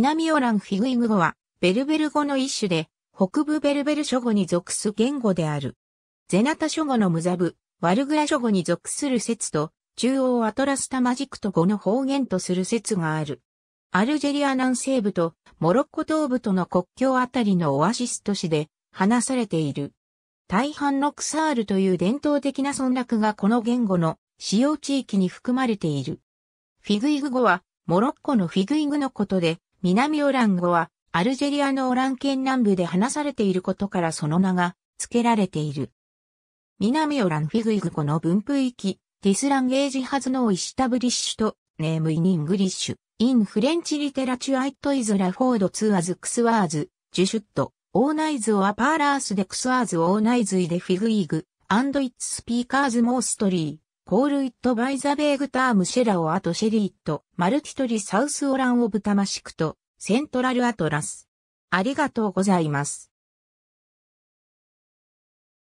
南オランフィグイグ語は、ベルベル語の一種で、北部ベルベル諸語に属す言語である。ゼナタ諸語のムザブ、ワルグラ諸語に属する説と、中央アトラスタマジクト語の方言とする説がある。アルジェリア南西部とモロッコ東部との国境あたりのオアシス都市で話されている。大半のクサールという伝統的な村落がこの言語の使用地域に含まれている。フィグイグ語はモロッコのフィグイグのことで、南オラン語は、アルジェリアのオラン県南部で話されていることからその名が付けられている。南オランフィグイグ語の分布域、ディスランゲージハズノーイシタブリッシュと、ネームインイングリッシュ、インフレンチリテラチュアイトイズラフォードツーアズクスワーズ、ジュシュット、オーナイズオアパーラースデクスワーズオーナイズイデフィグイグ、アンドイッツスピーカーズモーストリー。コールイットバイザベーグタームシェラオアト・シェリット、マルティトリサウスオランオブタマシクと、セントラルアトラス。ありがとうございます。